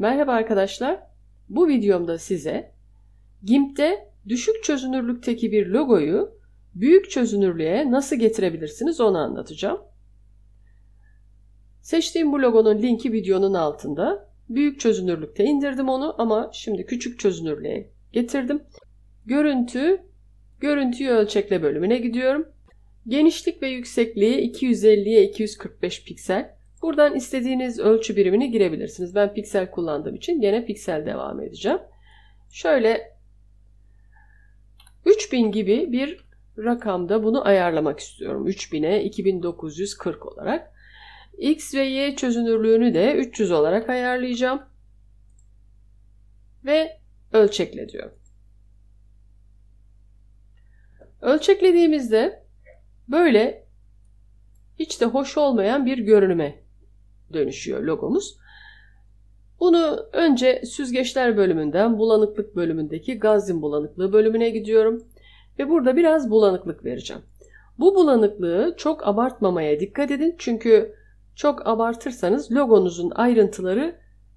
Merhaba arkadaşlar. Bu videomda size GIMP'te düşük çözünürlükteki bir logoyu büyük çözünürlüğe nasıl getirebilirsiniz onu anlatacağım. Seçtiğim bu logonun linki videonun altında. Büyük çözünürlükte indirdim onu ama şimdi küçük çözünürlüğe getirdim. Görüntü, görüntüyü ölçekle bölümüne gidiyorum. Genişlik ve yüksekliği 250'ye 245 piksel. Buradan istediğiniz ölçü birimini girebilirsiniz. Ben piksel kullandığım için gene piksel devam edeceğim. Şöyle 3000 gibi bir rakamda bunu ayarlamak istiyorum. 3000'e 2940 olarak. X ve Y çözünürlüğünü de 300 olarak ayarlayacağım. Ve ölçekle diyorum. Ölçeklediğimizde böyle hiç de hoş olmayan bir görünüme dönüşüyor logomuz. Bunu önce süzgeçler bölümünden bulanıklık bölümündeki gazin bulanıklığı bölümüne gidiyorum. Ve burada biraz bulanıklık vereceğim. Bu bulanıklığı çok abartmamaya dikkat edin. Çünkü çok abartırsanız logonuzun ayrıntıları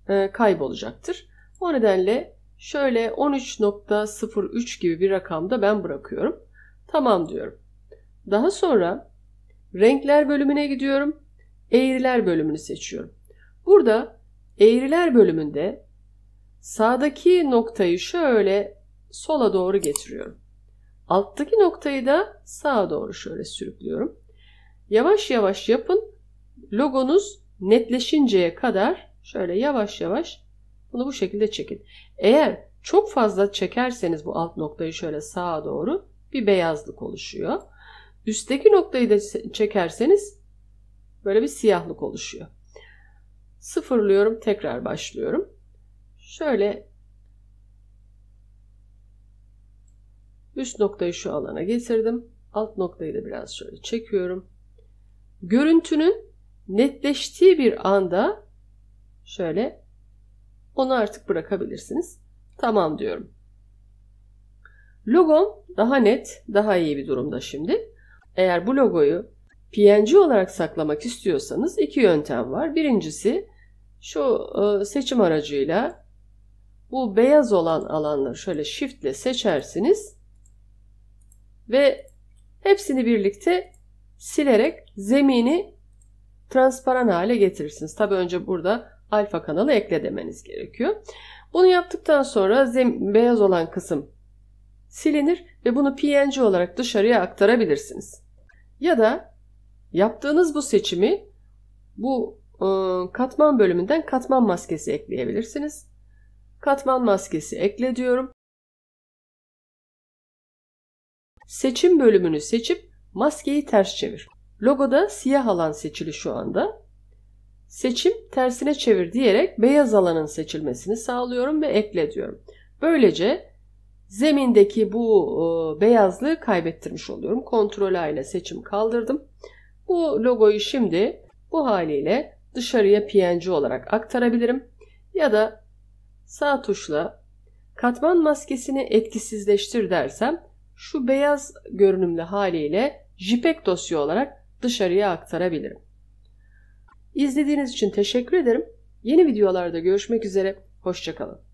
e, kaybolacaktır. O nedenle şöyle 13.03 gibi bir rakamda ben bırakıyorum. Tamam diyorum. Daha sonra renkler bölümüne gidiyorum eğriler bölümünü seçiyorum. Burada eğriler bölümünde sağdaki noktayı şöyle sola doğru getiriyorum. Alttaki noktayı da sağa doğru şöyle sürüklüyorum. Yavaş yavaş yapın. Logonuz netleşinceye kadar şöyle yavaş yavaş bunu bu şekilde çekin. Eğer çok fazla çekerseniz bu alt noktayı şöyle sağa doğru bir beyazlık oluşuyor. Üstteki noktayı da çekerseniz Böyle bir siyahlık oluşuyor. Sıfırlıyorum, tekrar başlıyorum. Şöyle üst noktayı şu alana getirdim. Alt noktayı da biraz şöyle çekiyorum. Görüntünün netleştiği bir anda şöyle onu artık bırakabilirsiniz. Tamam diyorum. Logom daha net, daha iyi bir durumda şimdi. Eğer bu logoyu PNG olarak saklamak istiyorsanız iki yöntem var. Birincisi şu e, seçim aracıyla bu beyaz olan alanları şöyle shift ile seçersiniz ve hepsini birlikte silerek zemini transparan hale getirirsiniz. Tabi önce burada alfa kanalı ekle demeniz gerekiyor. Bunu yaptıktan sonra zem, beyaz olan kısım silinir ve bunu PNG olarak dışarıya aktarabilirsiniz. Ya da Yaptığınız bu seçimi bu e, katman bölümünden katman maskesi ekleyebilirsiniz. Katman maskesi ekle diyorum. Seçim bölümünü seçip maskeyi ters çevir. Logoda siyah alan seçili şu anda. Seçim tersine çevir diyerek beyaz alanın seçilmesini sağlıyorum ve ekle diyorum. Böylece zemindeki bu e, beyazlığı kaybettirmiş oluyorum. Kontrol A ile seçim kaldırdım. Bu logoyu şimdi bu haliyle dışarıya PNG olarak aktarabilirim. Ya da sağ tuşla katman maskesini etkisizleştir dersem şu beyaz görünümlü haliyle JPEG dosya olarak dışarıya aktarabilirim. İzlediğiniz için teşekkür ederim. Yeni videolarda görüşmek üzere. Hoşçakalın.